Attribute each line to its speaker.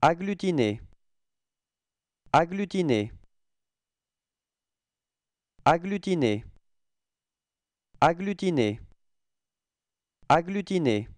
Speaker 1: Agglutiner. Agglutiner. Agglutiner. Agglutiner. Agglutiner.